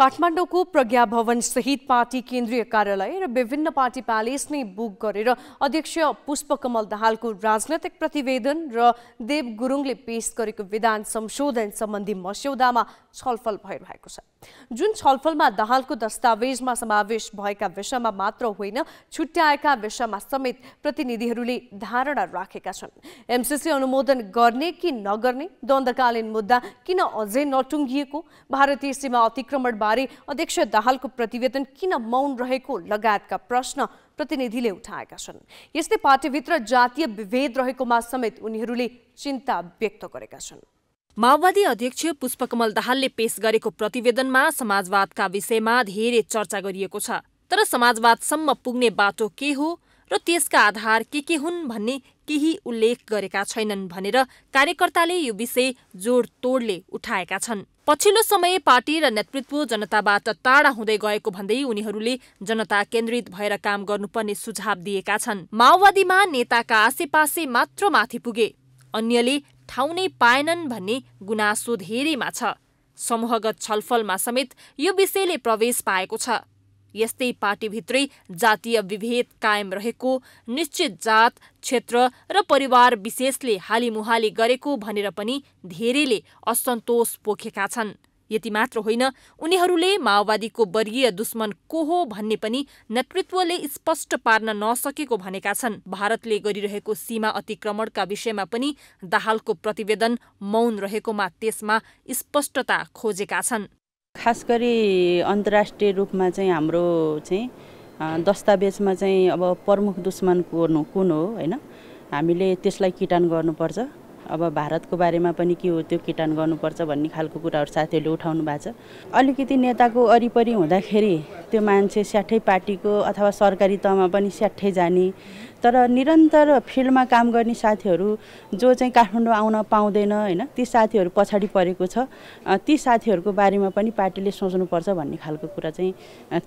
काठमाडौँको प्रज्ञा भवन सहित पार्टी केन्द्रीय कार्यालय र विभिन्न पार्टी प्यालेस नै बुक गरेर अध्यक्ष पुष्पकमल दाहालको राजनैतिक प्रतिवेदन र देव गुरुङले पेश गरेको विधान संशोधन सम्बन्धी मस्यौदामा छलफल भइरहेको छ जुन छलफलमा दाहालको दस्तावेजमा समावेश भएका विषयमा मात्र होइन छुट्याएका विषयमा समेत प्रतिनिधिहरूले धारणा राखेका छन् एमसिसी अनुमोदन गर्ने कि नगर्ने द्वन्दकालीन मुद्दा किन अझै नटुङ्गिएको भारतीय सीमा अतिक्रमण बारे अध्यक्ष दाहालको प्रतिवेदन किन मौन रहेको लगायतका प्रश्न प्रतिनिधिले उठाएका छन् यस्तै पार्टीभित्र जातीय विभेद रहेकोमा समेत उनीहरूले चिन्ता व्यक्त गरेका छन् माओवादी अध्यक्ष पुष्पकमल दाहालले पेश गरेको प्रतिवेदनमा समाजवादका विषयमा धेरै चर्चा गरिएको छ तर समाजवादसम्म पुग्ने बाटो के हो र त्यसका आधार के के हुन् भन्ने केही उल्लेख गरेका छैनन् भनेर कार्यकर्ताले यो विषय जोड तोडले उठाएका छन् पछिल्लो समय पार्टी र नेतृत्व जनताबाट टाढा हुँदै गएको भन्दै उनीहरूले जनता केन्द्रित भएर काम गर्नुपर्ने सुझाव दिएका छन् माओवादीमा नेताका आसेपासे मात्र माथि पुगे अन्यले ठाउँ नै पाएनन् भन्ने गुनासो धेरैमा छ समूहगत छलफलमा समेत यो विषयले प्रवेश पाएको छ यस्तै पार्टीभित्रै जातीय विभेद कायम रहेको निश्चित जात क्षेत्र र परिवार विशेषले हालीमुहाली गरेको भनेर पनि धेरैले असन्तोष पोखेका छन् यति मात्र होइन उनीहरूले माओवादीको वर्गीय दुश्मन को हो भन्ने पनि नेतृत्वले स्पष्ट पार्न नसकेको भनेका छन् भारतले गरिरहेको सीमा अतिक्रमणका विषयमा पनि दाहालको प्रतिवेदन मौन रहेकोमा त्यसमा स्पष्टता खोजेका छन् खास गरी अन्तर्राष्ट्रिय रूपमा चाहिँ हाम्रो चाहिँ दस्तावेजमा चाहिँ अब प्रमुख दुश्मन को कुन हो होइन हामीले त्यसलाई किटान गर्नुपर्छ अब भारतको बारेमा पनि के हो त्यो किटान गर्नुपर्छ भन्ने खालको कुराहरू साथीहरूले उठाउनु भएको छ अलिकति नेताको वरिपरि हुँदाखेरि त्यो मान्छे स्याठै पार्टीको अथवा सरकारी तहमा पनि स्याठै जाने तर निरन्तर फिल्डमा काम गर्ने साथीहरू जो चाहिँ काठमाडौँ आउन पाउँदैन होइन ती साथीहरू पछाडि परेको छ ती साथीहरूको बारेमा पनि पार्टीले सोच्नुपर्छ भन्ने खालको कुरा चाहिँ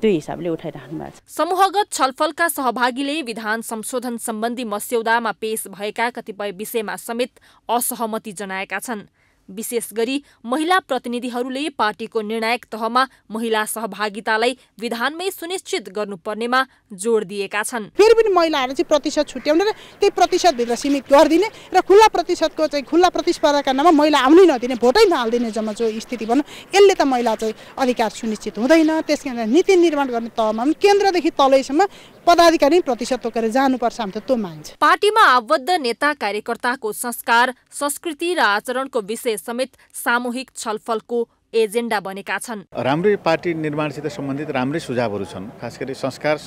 त्यो हिसाबले उठाइराख्नु भएको छ समूहगत छलफलका सहभागीले विधान संशोधन सम्बन्धी मस्यौदामा पेश भएका कतिपय विषयमा समेत असहमति जनाएका छन् विशेष गरी महिला प्रतिनिधिहरूले पार्टीको निर्णायक तहमा महिला सहभागितालाई विधानमै सुनिश्चित गर्नुपर्नेमा जोड दिएका छन् फेरि पनि महिलाहरू चाहिँ प्रतिशत छुट्याउने र त्यही प्रतिशतभित्र सीमित गरिदिने र खुल्ला प्रतिशतको चाहिँ खुल्ला प्रतिस्पर्धाका नाममा महिला आउनै नदिने भोटै नहालिदिने जम्मा जो स्थिति भनौँ यसले त महिला चाहिँ अधिकार सुनिश्चित हुँदैन त्यस नीति निर्माण गर्ने तहमा पनि केन्द्रदेखि तलैसम्म पदाधिकारी प्रतिशत तोकेर जानुपर्छ हामी त त्यो मान्छ पार्टीमा आबद्ध नेता कार्यकर्ताको संस्कार संस्कृति र आचरणको विशेष समेत सामूहिक छलफलको एजेन्डा बनेका छन् राम्रै पार्टी निर्माणसित सम्बन्धित राम्रै सुझावहरू छन् खास गरी संस्कार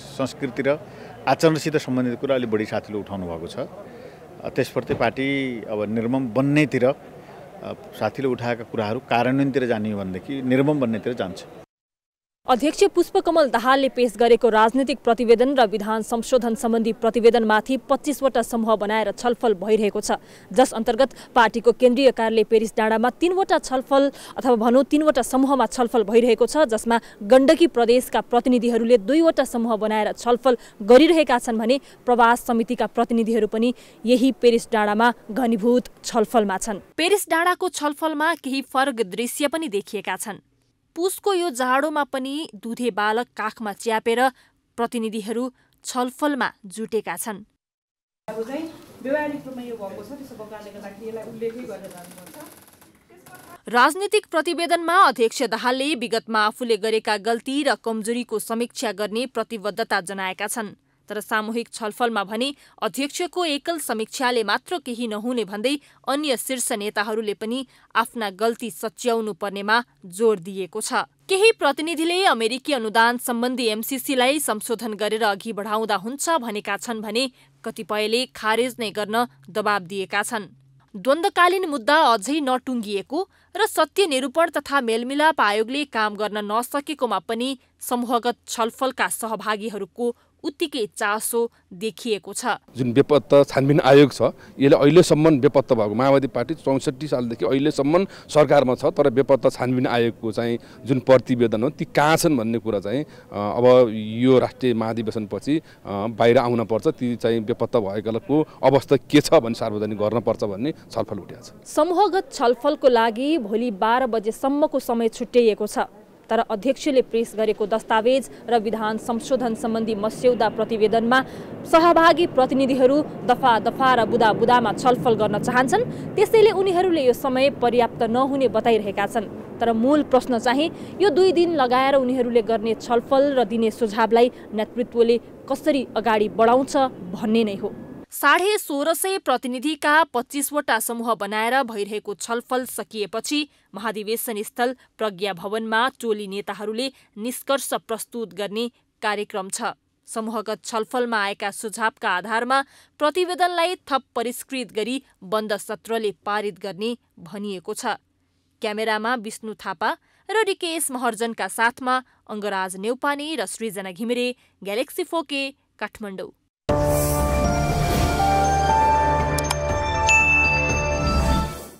संस्कृति र आचरणसित सम्बन्धित कुरा अलिक बढी साथीले उठाउनु भएको छ त्यसप्रति पार्टी अब निर्मम बन्नेतिर साथीले उठाएका कुराहरू कार्यान्वयनतिर जाने हो भनेदेखि निर्मम बन्नेतिर जान्छ अध्यक्ष पुष्पकमल दाहालले पेश गरेको राजनीतिक प्रतिवेदन र विधान संशोधन सम्बन्धी प्रतिवेदनमाथि पच्चिसवटा समूह बनाएर छलफल भइरहेको छ जस अन्तर्गत पार्टीको केन्द्रीय कार्यालय पेरिस डाँडामा तीनवटा छलफल अथवा भनौँ तीनवटा समूहमा छलफल भइरहेको छ जसमा गण्डकी प्रदेशका प्रतिनिधिहरूले दुईवटा समूह बनाएर छलफल गरिरहेका छन् भने प्रवास समितिका प्रतिनिधिहरू पनि यही पेरिस डाँडामा घनीभूत छलफलमा छन् पेरिस डाँडाको छलफलमा केही फरक दृश्य पनि देखिएका छन् पुसको यो जाडोमा पनि दुधे बालक काखमा च्यापेर प्रतिनिधिहरू छलफलमा जुटेका छन् राजनीतिक प्रतिवेदनमा अध्यक्ष दाहालले विगतमा आफूले गरेका गल्ती र कमजोरीको समीक्षा गर्ने प्रतिबद्धता जनाएका छन् तर सामूहिक छलफलमा भने अध्यक्षको एकल समीक्षाले मात्र केही नहुने भन्दै अन्य शीर्ष नेताहरूले पनि आफ्ना गल्ती सच्याउनु पर्नेमा जोड दिएको छ केही प्रतिनिधिले अमेरिकी अनुदान सम्बन्धी एमसिसीलाई संशोधन गरेर अघि बढाउँदा हुन्छ भनेका छन् भने कतिपयले खारेज नै गर्न दबाब दिएका छन् द्वन्द्वकालीन मुद्दा अझै नटुङ्गिएको र सत्य निरूपण तथा मेलमिलाप आयोगले काम गर्न नसकेकोमा पनि समूहगत छलफलका सहभागीहरूको उत्तिकै चासो देखिएको छ जुन बेपत्ता छानबिन आयोग छ यसले अहिलेसम्म बेपत्ता भएको माओवादी पार्टी चौसठी सालदेखि अहिलेसम्म सरकारमा छ तर बेपत्ता छानबिन आयोगको चाहिँ जुन प्रतिवेदन हो ती कहाँ छन् भन्ने कुरा चाहिँ अब यो राष्ट्रिय महाधिवेशनपछि बाहिर आउन पर्छ ती चाहिँ बेपत्ता भएकाको अवस्था के छ भन्ने सार्वजनिक गर्नपर्छ भन्ने छलफल उठेको छ समूहगत छलफलको लागि भोलि बाह्र बजेसम्मको समय छुट्याइएको छ तर अध्यक्षले पेश गरेको दस्तावेज र विधान संशोधन सम्बन्धी मस्यौदा प्रतिवेदनमा सहभागी प्रतिनिधिहरू दफा दफा र बुदा बुदामा छलफल गर्न चाहन्छन् त्यसैले उनीहरूले यो समय पर्याप्त नहुने बताइरहेका छन् तर मूल प्रश्न चाहिँ यो दुई दिन लगाएर उनीहरूले गर्ने छलफल र दिने सुझावलाई नेतृत्वले कसरी अगाडि बढाउँछ भन्ने नै हो साढे सोह्र सय प्रतिनिधिका पच्चिसवटा समूह बनाएर भइरहेको छलफल सकिएपछि महाधिवेशनस्थल प्रज्ञा भवनमा टोली नेताहरूले निष्कर्ष प्रस्तुत गर्ने कार्यक्रम छ समूहगत छलफलमा आएका सुझावका आधारमा प्रतिवेदनलाई थप परिष्कृत गरी बन्द सत्रले पारित गर्ने भनिएको छ क्यामेरामा विष्णु थापा र डिकेश महर्जनका साथमा अङ्गराज नेउपाने र सृजना घिमिरे ग्यालेक्सी फोके काठमाडौँ